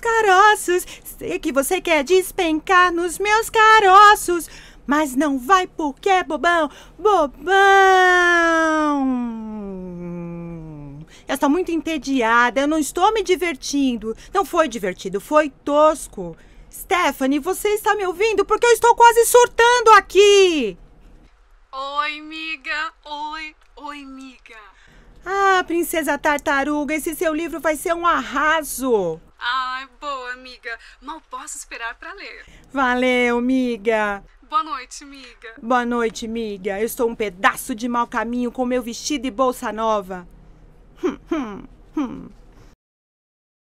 caroços. Sei que você quer despencar nos meus caroços, mas não vai porque é bobão, bobão. Eu estou muito entediada, eu não estou me divertindo. Não foi divertido, foi tosco. Stephanie, você está me ouvindo porque eu estou quase surtando aqui. Oi, miga. Oi, oi, miga. Ah, princesa tartaruga, esse seu livro vai ser um arraso amiga. Mal posso esperar para ler. Valeu, miga. Boa noite, miga. Boa noite, miga. Eu estou um pedaço de mau caminho com meu vestido e bolsa nova. Hum, hum, hum.